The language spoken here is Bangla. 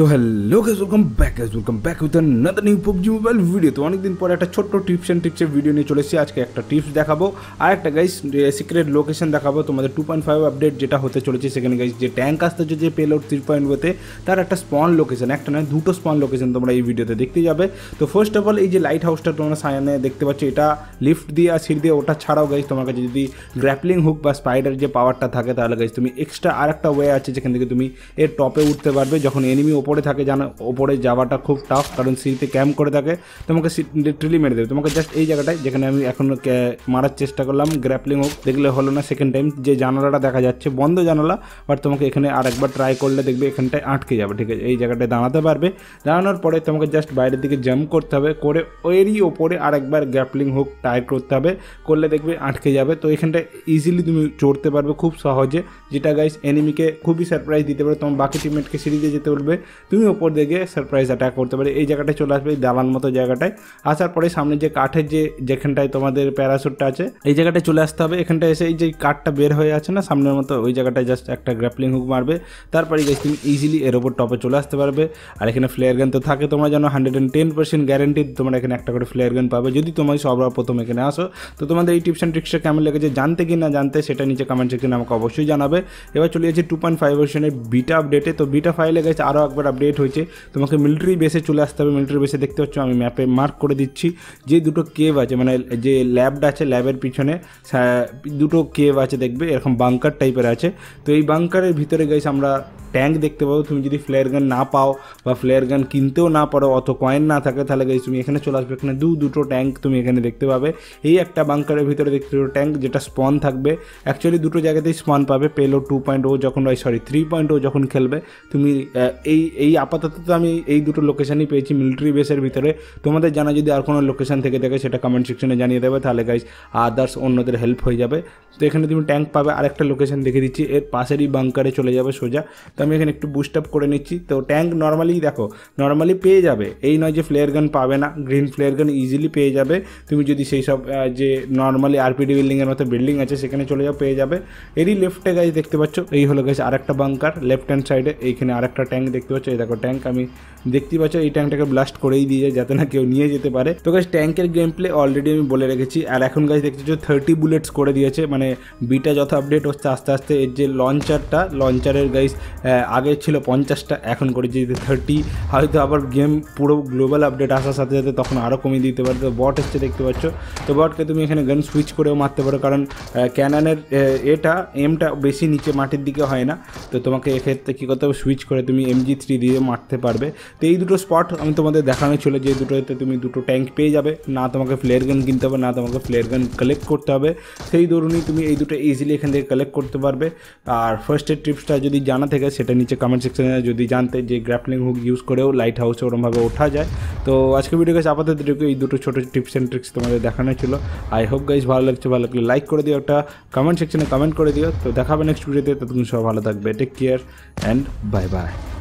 তো hello guys welcome back guys welcome back with another new PUBG mobile video তো অনেকদিন পরে একটা ছোট্ট টিপস অ্যান্ড টিপসের ভিডিও নিয়ে চলেছি আজকে একটা টিপস দেখাবো আর একটা গাইস সিক্রেট লোকেশন দেখাবো তোমাদের টু পয়েন্ট ফাইভ আপডেট যেটা হতে চলেছে সেখানে গাইস যে ট্যাঙ্ক আসতে যে পেলোড থ্রি পয়েন্ট ওতে তার একটা স্পন লোকেশন একটা নয় দুটো স্পন লোকেশন তোমরা এই ভিডিওতে দেখতে যাবে তো ফার্স্ট অফ অল এই যে লাইট হাউসটা তোমরা সায়ানে দেখতে পাচ্ছ এটা লিফট দিয়ে আর সিট দিয়ে ওটা ছাড়াও গাইস তোমার কাছে যদি গ্র্যাপলিং হুক বা স্পাইডার যে পাওয়ারটা থাকে তাহলে গাইস তুমি এক্সট্রা আর একটা ওয়ে আছে যেখান থেকে তুমি এর টপে উঠতে পারবে যখন এনিমি ওপরে থাকে জানো ওপরে যাওয়াটা খুব টাফ কারণ সিঁড়িতে ক্যাম্প করে থাকে তোমাকে লিটারেলি মেরে দেবে তোমাকে জাস্ট এই জায়গাটায় যেখানে আমি এখন মারার চেষ্টা করলাম গ্র্যাপলিং হোক দেখলে হলো না সেকেন্ড টাইম যে জানালাটা দেখা যাচ্ছে বন্ধ জানালা বাট তোমাকে এখানে আর একবার ট্রাই করলে দেখবে এখানটায় আটকে যাবে ঠিক আছে এই জায়গাটায় দাঁড়াতে পারবে দাঁড়ানোর পরে তোমাকে জাস্ট বাইরের দিকে জাম্প করতে হবে করে ওয়েরই ওপরে আর একবার গ্র্যাপলিং হোক ট্রাই করতে হবে করলে দেখবে আটকে যাবে তো এখানটায় ইজিলি তুমি চড়তে পারবে খুব সহজে যেটা গাইস এনিমিকে খুবই সারপ্রাইজ দিতে পারে তোমার বাকি টিমমেটকে সিরিজে যেতে বলবে তুমি ওপর দিকে সারপ্রাইজ অ্যাটাক করতে পারে এই জায়গাটায় চলে আসবে এই দালান মতো জায়গাটায় আসার পরে সামনে যে কাঠের যে যেখানটায় তোমাদের প্যারাসুটটা আছে এই জায়গাটায় চলে আসতে হবে এখানটায় এসে এই যে কাঠটা বের হয়ে আছে না সামনের মতো ওই জায়গাটায় জাস্ট একটা গ্র্যাপলিং হুক মারবে তারপরে গেছি তুমি ইজিলি এর ওপর টপে চলে আসতে পারবে আর এখানে ফ্লেয়ার গান তো থাকে তোমরা যেন hundred and ten percent guarantee তোমরা এখানে একটা করে ফ্লেয়ার গান পাবে যদি তোমার সবার প্রথম এখানে আসো তো তোমাদের এই টিপস অ্যান্ড ট্রিক্সটা কেমন লেগেছে জানতে কি না জানতে সেটা নিচে কমেন্ট সেকশনে আমাকে অবশ্যই জানাবে এবার চলে যাচ্ছে টু পয়েন্ট ফাইভ পার্সেন্টের বিটা আপডেটে তো বিটা ফাইলে গেছে আরও এক সফটওয়্যার আপডেট হয়েছে তোমাকে মিলিটারি বেসে চলে আসতে হবে মিলিটারি বেসে দেখতে পাচ্ছ আমি ম্যাপে মার্ক করে দিচ্ছি যে দুটো কেভ আছে মানে যে ল্যাবটা আছে ল্যাবের পিছনে দুটো কেভ আছে দেখবে এরকম বাংকার টাইপের আছে তো এই বাংকারের ভিতরে গেছে আমরা ট্যাঙ্ক দেখতে পাবো তুমি যদি ফ্লেয়ার গান না পাও বা ফ্লেয়ার গান কিনতেও না পারো অত কয়েন না থাকে তাহলে গাইজ তুমি এখানে চলে আসবে এখানে দু দুটো ট্যাঙ্ক তুমি এখানে দেখতে পাবে এই একটা বাংকারের ভিতরে দেখতে পাবে ট্যাঙ্ক যেটা স্পন থাকবে অ্যাকচুয়ালি দুটো জায়গাতেই স্পন পাবে পেলো টু পয়েন্ট ও যখন সরি থ্রি পয়েন্ট ও যখন খেলবে তুমি এই এই আপাতত তো আমি এই দুটো লোকেশানই পেয়েছি মিলিটারি বেসের ভিতরে তোমাদের জানা যদি আর কোনো লোকেশান থেকে থাকে সেটা কমেন্ট সেকশনে জানিয়ে দেবে তাহলে গাইজ আদার্স অন্যদের হেল্প হয়ে যাবে তো এখানে তুমি ট্যাঙ্ক পাবে আরেকটা লোকেশান দেখে দিচ্ছি এর পাশেরই বাংকারে চলে যাবে সোজা আমি এখানে একটু বুস্ট আপ করে নেছি তো ট্যাঙ্ক নরমালি দেখো নরমালি পেয়ে যাবে এই নয় যে ফ্লেয়ার গান পাবে না গ্রিন ফ্লেয়ার গান ইজিলি পেয়ে যাবে তুমি যদি সেই সব যে নরমালি আরপিডি বিল্ডিং এর মতো বিল্ডিং আছে সেখানে চলে যাও পেয়ে যাবে এরি লিফটে गाइस দেখতে পাচ্ছো এই হলো गाइस আরেকটা ব্যাংকার леফট হ্যান্ড সাইডে এইখানে আরেকটা ট্যাঙ্ক দেখতে পাচ্ছো এই দেখো ট্যাঙ্ক আমি দেখতে পাচ্ছ এই ট্যাঙ্কটাকে ব্লাস্ট করেই দিয়েছে যাতে না কেউ নিয়ে যেতে পারে তো গাছ ট্যাঙ্কের গেম প্লে অলরেডি আমি বলে রেখেছি আর এখন গাছ পাচ্ছ থার্টি বুলেটস করে দিয়েছে মানে বিটা যত আপডেট হচ্ছে আস্তে আস্তে এর যে লঞ্চারটা লঞ্চারের গাইস আগে ছিল পঞ্চাশটা এখন করে যদি থার্টি হয়তো আবার গেম পুরো গ্লোবাল আপডেট আসার সাথে সাথে তখন আরও কমিয়ে দিতে পারে তো বট এসছে দেখতে পাচ্ছ তো বটকে তুমি এখানে গান সুইচ করেও মারতে পারো কারণ ক্যানানের এটা এমটা বেশি নিচে মাটির দিকে হয় না তো তোমাকে এক্ষেত্রে কী করতে হবে সুইচ করে তুমি এমজি থ্রি দিয়ে মারতে পারবে তো এই দুটো স্পট আমি তোমাদের দেখানো ছিল যে দুটোতে তুমি দুটো ট্যাঙ্ক পেয়ে যাবে না তোমাকে ফ্লেয়ার গান কিনতে হবে না তোমাকে ফ্লেয়ার গান কালেক্ট করতে হবে সেই ধরনই তুমি এই দুটো ইজিলি এখান থেকে কালেক্ট করতে পারবে আর ফার্স্ট এড টিপসটা যদি জানা থাকে সেটা নিচে কমেন্ট সেকশনে যদি জানতে যে গ্র্যাপলিং হুক ইউজ করেও লাইট হাউসে ওরমভাবে ওঠা যায় তো আজকে ভিডিও গাছ আপাতত এই দুটো ছোটো টিপস অ্যান্ড ট্রিক্স তোমাদের দেখানো ছিল আই হোপ গাইজ ভালো লাগছে ভালো লাগলে লাইক করে দিও একটা কমেন্ট সেকশনে কমেন্ট করে দিও তো দেখাবে নেক্সট ভিডিওতে তুমি সব ভালো থাকবে take care and bye by